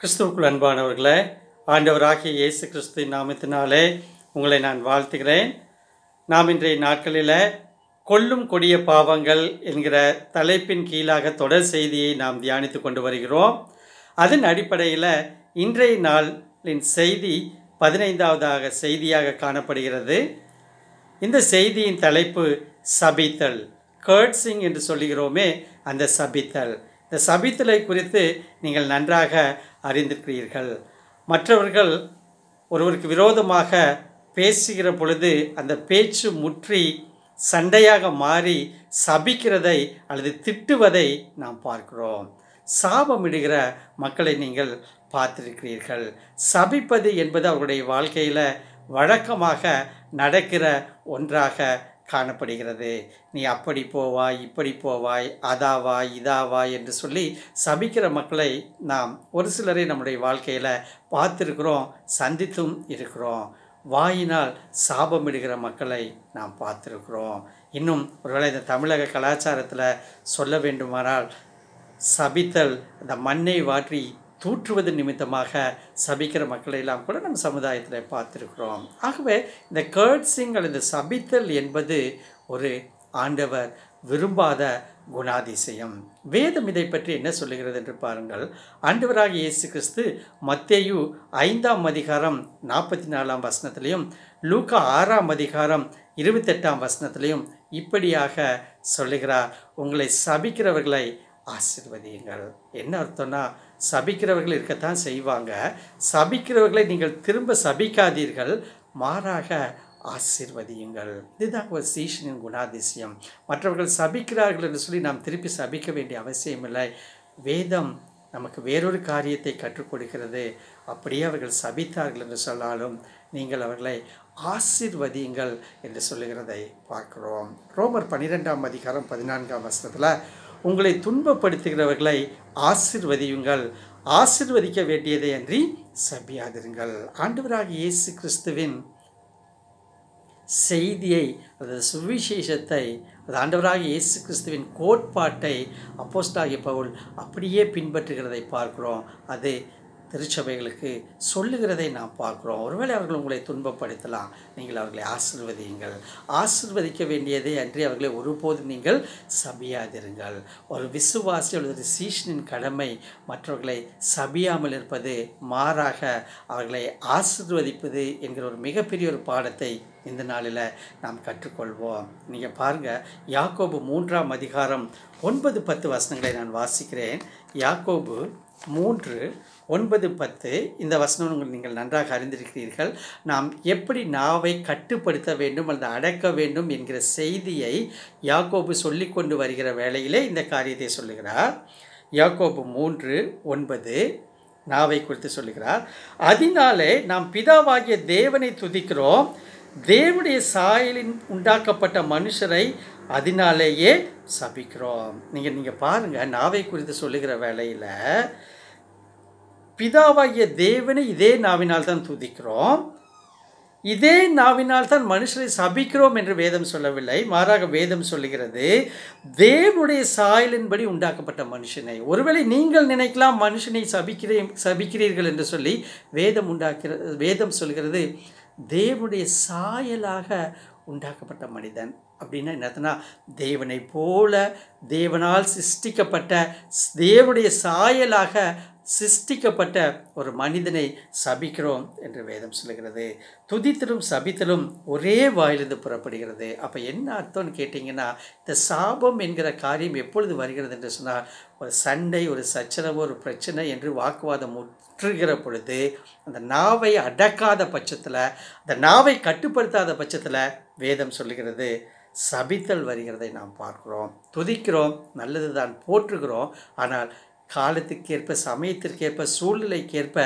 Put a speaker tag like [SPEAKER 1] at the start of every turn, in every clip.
[SPEAKER 1] கிறிஸ்துவுக்குள் அன்பானவர்களே ஆண்டவராகிய இயேசு கிறிஸ்துவின் நாமத்தினாலே உங்களை நான் வாழ்த்துகிறேன் நாம் இன்றைய நாட்களில் கொல்லும் கொடிய பாவங்கள் என்கிற தலைப்பின் கீழாக தொடர் செய்தியை நாம் தியானித்து கொண்டு வருகிறோம் அதன் அடிப்படையில் இன்றைய நாளின் செய்தி பதினைந்தாவதாக செய்தியாக காணப்படுகிறது இந்த செய்தியின் தலைப்பு சபித்தல் கேர்ட்ஸிங் என்று சொல்லுகிறோமே அந்த சபித்தல் இந்த சபித்தலை குறித்து நீங்கள் நன்றாக அறிந்திருக்கிறீர்கள் மற்றவர்கள் ஒருவருக்கு விரோதமாக பேசுகிற பொழுது அந்த பேச்சு முற்றி சண்டையாக மாறி சபிக்கிறதை அல்லது திட்டுவதை நாம் பார்க்கிறோம் சாபமிடுகிற மக்களை நீங்கள் பார்த்திருக்கிறீர்கள் சபிப்பது என்பது அவருடைய வாழ்க்கையில் வழக்கமாக நடக்கிற ஒன்றாக காணப்படுகிறது நீ அப்படி போவாய் இப்படி போவாய் அதாவாய் இதாவாய் என்று சொல்லி சபிக்கிற மக்களை நாம் ஒரு சிலரை நம்முடைய வாழ்க்கையில் பார்த்துருக்குறோம் சந்தித்தும் இருக்கிறோம் வாயினால் சாபமிடுகிற மக்களை நாம் பார்த்துருக்குறோம் இன்னும் ஒருவேளை இந்த தமிழக கலாச்சாரத்தில் சொல்ல வேண்டுமானால் சபித்தல் அந்த மண்ணை வாற்றி தூற்றுவது நிமித்தமாக சபிக்கிற மக்களையெல்லாம் கூட நம்ம சமுதாயத்தில் பார்த்துருக்குறோம் ஆகவே இந்த கேர்ட்ஸிங் அல்லது சபித்தல் என்பது ஒரு ஆண்டவர் விரும்பாத குணாதிசயம் வேதம் இதை பற்றி என்ன சொல்லுகிறது என்று பாருங்கள் ஆண்டவராக இயேசு கிறிஸ்து மத்தேயு ஐந்தாம் அதிகாரம் நாற்பத்தி நாலாம் வசனத்திலையும் லூக்கா ஆறாம் அதிகாரம் இருபத்தெட்டாம் வசனத்திலையும் இப்படியாக சொல்லுகிறார் உங்களை சபிக்கிறவர்களை ஆசிர்வதியுங்கள் என்ன அர்த்தம்னா சபிக்கிறவர்கள் இருக்கத்தான் செய்வாங்க சபிக்கிறவர்களை நீங்கள் திரும்ப சபிக்காதீர்கள் மாறாக ஆசிர்வதியுங்கள் இதுதான் ஒரு சீஷனின் குணாதிசயம் மற்றவர்கள் சபிக்கிறார்கள் என்று சொல்லி நாம் திருப்பி சபிக்க வேண்டிய அவசியம் இல்லை வேதம் நமக்கு வேறொரு காரியத்தை கற்றுக் கொடுக்கிறது அப்படியே அவர்கள் சபித்தார்கள் என்று சொன்னாலும் நீங்கள் அவர்களை ஆசிர்வதியுங்கள் என்று சொல்லுகிறதை பார்க்கிறோம் ரோமர் பன்னிரெண்டாம் அதிகாரம் பதினான்காம் வருஷத்தில் உங்களை துன்பப்படுத்துகிறவர்களை ஆசிர்வதியுங்கள் ஆசிர்வதிக்க வேண்டியதை அன்றி சபியாதிருங்கள் ஆண்டவராக இயேசு கிறிஸ்துவின் செய்தியை அதாவது சுவிசேஷத்தை அது ஆண்டவராக இயேசு கிறிஸ்துவின் கோட்பாட்டை அப்போஸ்டாகிய பவுல் அப்படியே பின்பற்றுகிறதை பார்க்கிறோம் அது திருச்சபைகளுக்கு சொல்லுகிறதை நாம் பார்க்குறோம் ஒருவேளை அவர்கள் உங்களை துன்பப்படுத்தலாம் நீங்கள் அவர்களை ஆசிர்வதியுங்கள் ஆசிர்வதிக்க வேண்டியதை அன்றி அவர்களை ஒருபோதும் நீங்கள் சபியாதிருங்கள் ஒரு விசுவாசி அல்லது சீஷனின் கடமை மற்றவர்களை சபியாமல் இருப்பது மாறாக அவர்களை ஆசிர்வதிப்பது என்கிற ஒரு மிகப்பெரிய ஒரு பாடத்தை இந்த நாளில் நாம் கற்றுக்கொள்வோம் நீங்கள் பாருங்கள் யாக்கோபு மூன்றாம் அதிகாரம் ஒன்பது பத்து வசனங்களை நான் வாசிக்கிறேன் யாக்கோபு மூன்று ஒன்பது பத்து இந்த வசனங்கள் நீங்கள் நன்றாக அறிந்திருக்கிறீர்கள் நாம் எப்படி நாவை கட்டுப்படுத்த வேண்டும் அல்லது அடக்க வேண்டும் என்கிற செய்தியை யாக்கோபு சொல்லி கொண்டு வருகிற வேளையிலே இந்த காரியத்தை சொல்லுகிறார் யாக்கோபு மூன்று ஒன்பது நாவை குறித்து சொல்லுகிறார் அதனாலே நாம் பிதாவாகிய தேவனை துதிக்கிறோம் தேவனுடைய சாயலின் உண்டாக்கப்பட்ட மனுஷரை அதனாலேயே சபிக்கிறோம் நீங்கள் நீங்கள் பாருங்கள் நாவை குறித்து சொல்லுகிற வேலையில் பிதாவாகிய தேவனை இதே நாவினால் தான் துதிக்கிறோம் இதே நாவினால் தான் மனுஷரை சபிக்கிறோம் என்று வேதம் சொல்லவில்லை மாறாக வேதம் சொல்லுகிறது தேவனுடைய சாயலின்படி உண்டாக்கப்பட்ட மனுஷனை ஒருவேளை நீங்கள் நினைக்கலாம் மனுஷனை சபிக்கிறே சபிக்கிறீர்கள் என்று சொல்லி வேதம் உண்டாக்கிற வேதம் சொல்கிறது தேவனுடைய சாயலாக உண்டாக்கப்பட்ட மனிதன் அப்படின்னா என்னதுன்னா தேவனை போல தேவனால் சிருஷ்டிக்கப்பட்ட தேவனுடைய சாயலாக சிருஷ்டிக்கப்பட்ட ஒரு மனிதனை சபிக்கிறோம் என்று வேதம் சொல்லுகிறது துதித்தலும் சபித்தலும் ஒரே வாயிலிருந்து புறப்படுகிறது அப்போ என்ன அர்த்தம்னு கேட்டிங்கன்னா இந்த சாபம் என்கிற காரியம் எப்பொழுது வருகிறது என்று சொன்னால் ஒரு சண்டை ஒரு சச்சரவு ஒரு பிரச்சனை என்று வாக்குவாதம் முற்றுகிற பொழுது அந்த நாவை அடக்காத பட்சத்தில் அந்த நாவை கட்டுப்படுத்தாத பட்சத்தில் வேதம் சொல்லுகிறது சபித்தல் வருகிறதை நாம் பார்க்குறோம் துதிக்கிறோம் நல்லது தான் போற்றுகிறோம் ஆனால் காலத்துக்கேற்ப சமயத்திற்கேற்ப சூழ்நிலைக்கேற்ப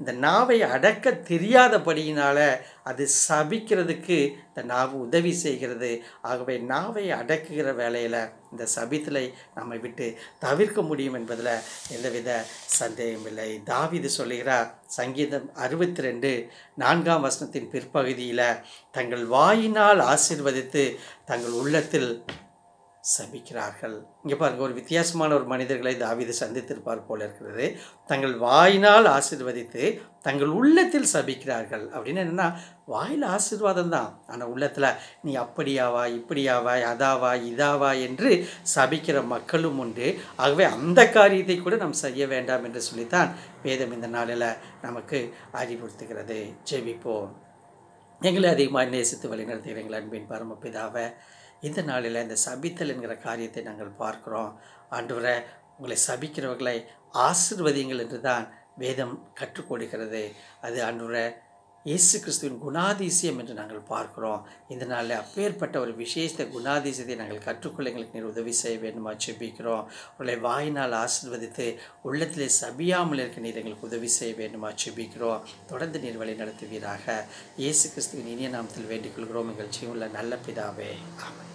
[SPEAKER 1] இந்த நாவை அடக்க தெரியாதபடியினால் அது சபிக்கிறதுக்கு இந்த நாவு உதவி செய்கிறது ஆகவே நாவை அடக்குகிற வேலையில் இந்த சபித்தலை நம்ம விட்டு தவிர்க்க முடியும் என்பதில் எந்தவித சந்தேகம் இல்லை தாவிது சொல்லுகிறார் சங்கீதம் அறுபத்தி ரெண்டு நான்காம் வசனத்தின் பிற்பகுதியில் தங்கள் வாயினால் ஆசிர்வதித்து தங்கள் உள்ளத்தில் சபிக்கிறார்கள் இங்கே பாருங்கள் ஒரு வித்தியாசமான ஒரு மனிதர்களை தாவிது சந்தித்திருப்பார் போல இருக்கிறது தங்கள் வாயினால் ஆசிர்வதித்து தங்கள் உள்ளத்தில் சபிக்கிறார்கள் அப்படின்னு என்னென்னா வாயில் ஆசிர்வாதம் தான் ஆனால் உள்ளத்தில் நீ அப்படியாவா இப்படியாவா அதாவா இதாவா என்று சபிக்கிற மக்களும் உண்டு ஆகவே அந்த காரியத்தை கூட நாம் செய்ய வேண்டாம் என்று சொல்லித்தான் வேதம் இந்த நாளில் நமக்கு அறிவுறுத்துகிறது ஜெபிப்போம் எங்களை அதிகமாக நேசித்து வழிநடத்துகிறீங்கள் அன்பின் பரமப்பிதாவை இந்த நாளில் இந்த சபித்தல் என்கிற காரியத்தை நாங்கள் பார்க்குறோம் ஆண்டவரை உங்களை சபிக்கிறவர்களை ஆசிர்வதிங்கள் என்று தான் வேதம் கற்றுக்கொடுக்கிறது அது அன்றுவரை இயேசு கிறிஸ்துவின் குணாதிசயம் என்று நாங்கள் பார்க்கிறோம் இந்த நாளில் அப்பேற்பட்ட ஒரு விசேஷ குணாதிசயத்தை நாங்கள் கற்றுக்கொள்ள எங்களுக்கு நீர் உதவி செய்ய வேண்டுமா செபிக்கிறோம் உங்களை வாயினால் ஆசிர்வதித்து உள்ளத்திலே சபியாமல் இருக்க நீர் எங்களுக்கு உதவி செய்ய வேண்டுமா செபிக்கிறோம் தொடர்ந்து நீர் வழி நடத்துவீராக இயேசு கிறிஸ்துவின் இனிய நாமத்தில் வேண்டிக் கொள்கிறோம் எங்கள் உள்ள நல்ல பிதாவே ஆமாம்